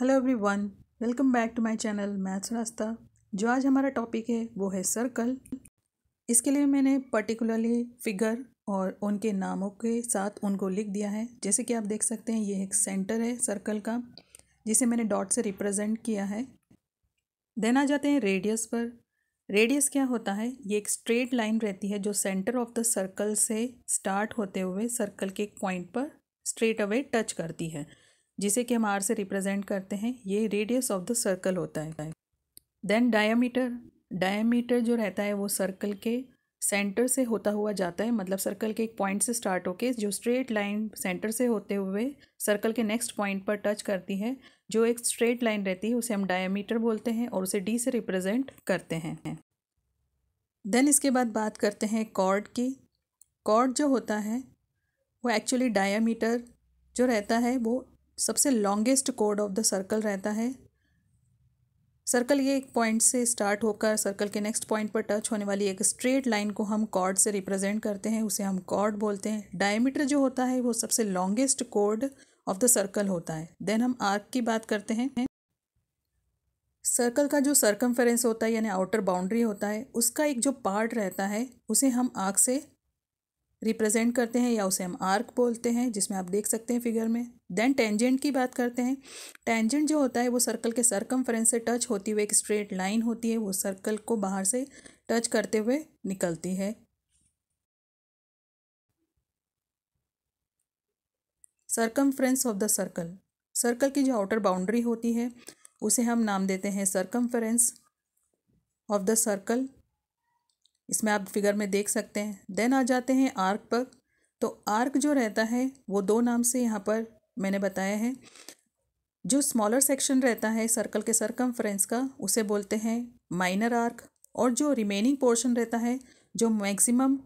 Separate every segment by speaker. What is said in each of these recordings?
Speaker 1: hello everyone welcome back to my channel maths Rasta जो आज हमारा टॉपिक है वो है सर्कल इसके लिए मैंने पर्टिकुलरली फिगर और उनके नामों के साथ उनको लिख दिया है जैसे कि आप देख सकते हैं ये एक सेंटर है सर्कल का जिसे मैंने डॉट से रिप्रेजेंट किया है देन आ जाते हैं रेडियस पर रेडियस क्या होता है ये एक स्ट्रेट लाइन रहती है जो सेंटर ऑफ द सर्कल से स्टार्ट होते हुए सर्कल के एक पॉइंट पर स्ट्रेट अवे टच करती है जिसे कि हम आर से रिप्रेजेंट करते हैं ये रेडियस ऑफ द सर्कल होता है देन डायमीटर डायमीटर जो रहता है वो सर्कल के सेंटर से होता हुआ जाता है मतलब सर्कल के एक पॉइंट से स्टार्ट होके जो स्ट्रेट लाइन सेंटर से होते हुए सर्कल के नेक्स्ट पॉइंट पर टच करती है जो एक स्ट्रेट लाइन रहती है उसे हम डायमीटर बोलते हैं और उसे डी से रिप्रेजेंट करते हैं देन इसके बाद बात करते हैं कॉर्ड की कॉर्ड जो होता है वो एक्चुअली डायामीटर जो रहता है वो सबसे लॉन्गेस्ट कोड ऑफ द सर्कल रहता है सर्कल ये एक पॉइंट से स्टार्ट होकर सर्कल के नेक्स्ट पॉइंट पर टच होने वाली एक स्ट्रेट लाइन को हम कॉर्ड से रिप्रेजेंट करते हैं उसे हम कॉर्ड बोलते हैं डायमीटर जो होता है वो सबसे लॉन्गेस्ट कोड ऑफ द सर्कल होता है देन हम आर्क की बात करते हैं सर्कल का जो सर्कम्फेरेंस होता है यानी आउटर बाउंड्री होता है उसका एक जो पार्ट रहता है उसे हम आर्क से रिप्रेजेंट करते हैं या उसे हम आर्क बोलते हैं जिसमें आप देख सकते हैं फिगर में देन टेंजेंट की बात करते हैं टेंजेंट जो होता है वो सर्कल के सरकमफ्रेंस से टच होती हुई एक स्ट्रेट लाइन होती है वो सर्कल को बाहर से टच करते हुए निकलती है circumference of the circle circle की जो आउटर बाउंड्री होती है उसे हम नाम देते हैं सरकमफ्रेंस ऑफ द सर्कल इसमें आप फिगर में देख सकते हैं देन आ जाते हैं आर्क पर तो आर्क जो रहता है वो दो नाम से यहाँ पर मैंने बताया है जो स्मॉलर सेक्शन रहता है सर्कल के सरकम का उसे बोलते हैं माइनर आर्क और जो रिमेनिंग पोर्शन रहता है जो मैक्सिमम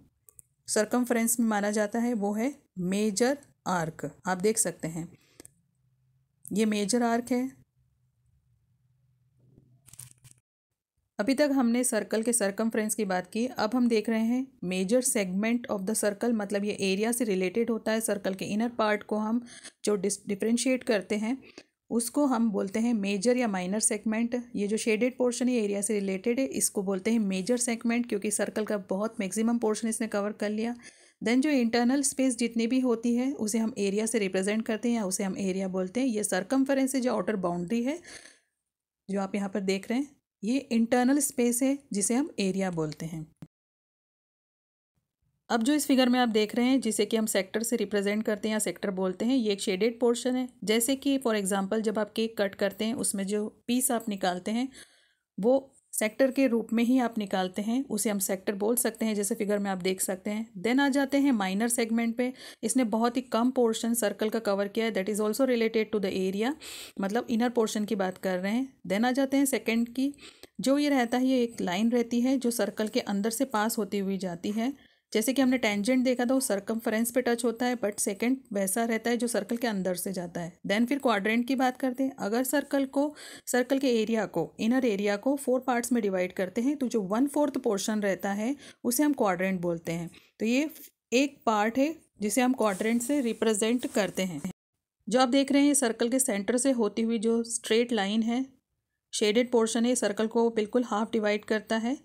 Speaker 1: सरकम में माना जाता है वो है मेजर आर्क आप देख सकते हैं ये मेजर आर्क है अभी तक हमने सर्कल के सर्कम की बात की अब हम देख रहे हैं major segment of the circle मतलब ये एरिया से रिलेटेड होता है सर्कल के इनर पार्ट को हम जो डिफ्रेंशिएट करते हैं उसको हम बोलते हैं मेजर या माइनर सेगमेंट ये जो शेडेड पोर्शन है एरिया से रिलेटेड है इसको बोलते हैं मेजर सेगमेंट क्योंकि सर्कल का बहुत मैक्सिमम पोर्शन इसने कवर कर लिया देन जो इंटरनल स्पेस जितनी भी होती है उसे हम एरिया से रिप्रेजेंट करते हैं या उसे हम एरिया बोलते हैं ये सर्कम से जो आउटर बाउंड्री है जो आप यहाँ पर देख रहे हैं ये इंटरनल स्पेस है जिसे हम एरिया बोलते हैं अब जो इस फिगर में आप देख रहे हैं जिसे कि हम सेक्टर से रिप्रेजेंट करते हैं या सेक्टर बोलते हैं ये एक शेडेड पोर्शन है जैसे कि फॉर एग्जांपल जब आप केक कट करते हैं उसमें जो पीस आप निकालते हैं वो सेक्टर के रूप में ही आप निकालते हैं उसे हम सेक्टर बोल सकते हैं जैसे फिगर में आप देख सकते हैं देन आ जाते हैं माइनर सेगमेंट पे इसने बहुत ही कम पोर्शन सर्कल का कवर किया है that is also related to the area मतलब इनर पोर्शन की बात कर रहे हैं देन आ जाते हैं सेकेंड की जो ये रहता है ये एक लाइन रहती है जो सर्कल के अंदर से पास होती हुई जाती है जैसे कि हमने टेंजेंट देखा था वो सर्कमफ्रेंस पे टच होता है बट सेकेंड वैसा रहता है जो सर्कल के अंदर से जाता है देन फिर क्वाड्रेंट की बात करते हैं अगर सर्कल को सर्कल के एरिया को इनर एरिया को फोर पार्ट्स में डिवाइड करते हैं तो जो वन फोर्थ पोर्शन रहता है उसे हम क्वाड्रेंट बोलते हैं तो ये एक पार्ट है जिसे हम क्वाड्रेंट से रिप्रेजेंट करते हैं जो आप देख रहे हैं सर्कल के सेंटर से होती हुई जो स्ट्रेट लाइन है शेडेड पोर्शन है सर्कल को बिल्कुल हाफ डिवाइड करता है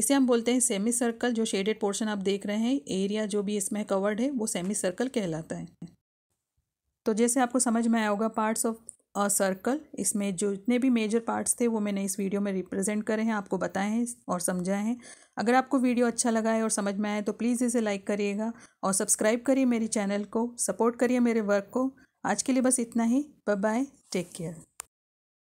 Speaker 1: इसे हम बोलते हैं सेमी सर्कल जो शेडेड पोर्शन आप देख रहे हैं एरिया जो भी इसमें कवर्ड है वो सेमी सर्कल कहलाता है तो जैसे आपको समझ में आया होगा पार्ट्स ऑफ अ सर्कल इसमें जो जितने भी मेजर पार्ट्स थे वो मैंने इस वीडियो में रिप्रेजेंट करे हैं आपको बताए हैं और समझाए हैं अगर आपको वीडियो अच्छा लगा है और समझ में आए तो प्लीज़ इसे लाइक करिएगा और सब्सक्राइब करिए मेरे चैनल को सपोर्ट करिए मेरे वर्क को आज के लिए बस इतना ही बाय बाय टेक केयर